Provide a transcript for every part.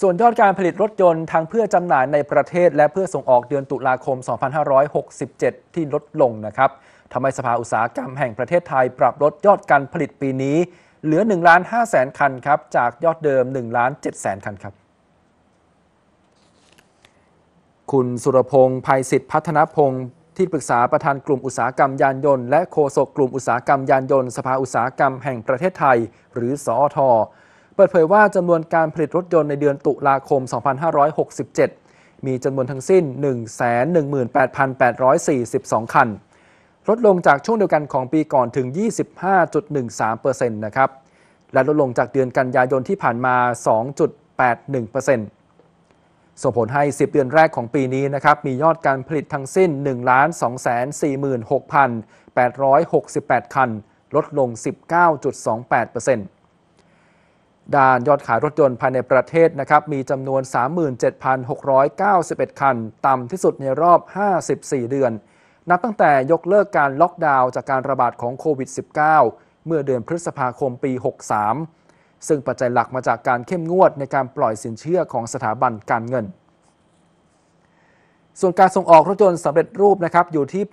ส่วนยอดการผลิตรถยนต์ทั้งเพื่อจำหน่ายในประเทศและเพื่อส่งออกเดือนตุลาคม 2567 ที่ลดลงนะครับ ทำให้สภาอุตสาหกรรมแห่งประเทศไทยปรับลดยอดการผลิตปีนี้ เหลือ1ล้าน5แสนคันครับ จากยอดเดิม1ล้าน7แสนคันครับ คุณสุรพงศ์ภัยสิทธิพัฒนพงศ์ที่ปรึกษาประธานกลุ่มอุตสาหกรรมยานยนต์และโฆษกกลุ่มอุตสาหกรรมยานยนต์สภาอุตสาหกรรมแห่งประเทศไทย หรือ สอทเปิดเผยว่าจำนวนการผลิตรถยนต์ในเดือนตุลาคม 2567 มีจำนวนทั้งสิ้น 118,842 คัน ลดลงจากช่วงเดียวกันของปีก่อนถึง 25.13%นะครับ และลดลงจากเดือนกันยายนที่ผ่านมา 2.81%ส่งผลให้ 10 เดือนแรกของปีนี้นะครับ มียอดการผลิตทั้งสิ้น 1 2 4 6 8 6 8 คัน ลดลง 19.28%ด้านยอดขายรถยนต์ภายในประเทศนะครับ มีจำนวน 37,691 คัน ต่ำที่สุดในรอบ 54 เดือนนับตั้งแต่ยกเลิกการล็อกดาวน์จากการระบาดของโควิด -19 เมื่อเดือนพฤษภาคมปี 63 ซึ่งปัจจัยหลักมาจากการเข้มงวดในการปล่อยสินเชื่อของสถาบันการเงิน ส่วนการส่งออกรถยนต์สำเร็จรูปนะครับ อยู่ที่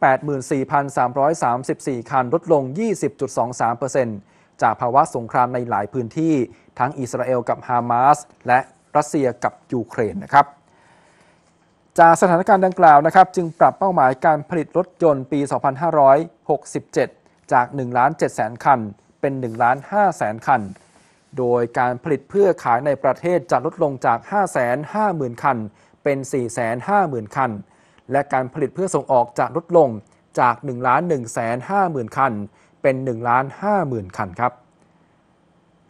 84,334 คันลดลง 20.23%เปอร์เซ็นต์จากภาวะสงครามในหลายพื้นที่ทั้งอิสราเอลกับฮามาสและรัสเซียกับยูเครนนะครับ จากสถานการณ์ดังกล่าวนะครับ จึงปรับเป้าหมายการผลิตรถยนต์ปี 2567 จาก1ล้าน7แสนคันเป็น1ล้าน5แสนคัน โดยการผลิตเพื่อขายในประเทศจะลดลงจาก 550,000 คันเป็น 450,000 คัน และการผลิตเพื่อส่งออกจะลดลงจาก 1 1 5 0 0 0คันเป็น1ล้าน50,000 คันครับ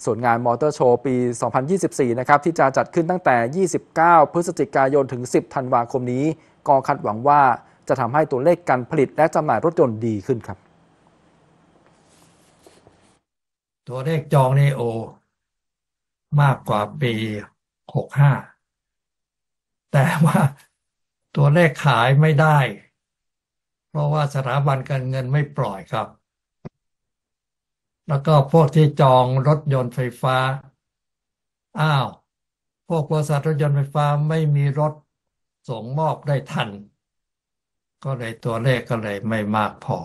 ส่วนงานมอเตอร์โชว์ปี 2024 นะครับ ที่จะจัดขึ้นตั้งแต่ 29 พฤศจิกายนถึง 10ธันวาคมนี้ก็คาดหวังว่าจะทำให้ตัวเลขการผลิตและจำหน่ายรถยนต์ดีขึ้นครับ ตัวเลขจองนโอมากกว่าปี 65 แต่ว่าตัวเลขขายไม่ได้ เพราะว่าสถาบันการเงินไม่ปล่อยครับแล้วก็พวกที่จองรถยนต์ไฟฟ้า อ้าว พวกบริษัทรถยนต์ไฟฟ้าไม่มีรถ ส่งมอบได้ทัน ก็เลยตัวเลขก็เลยไม่มากพอ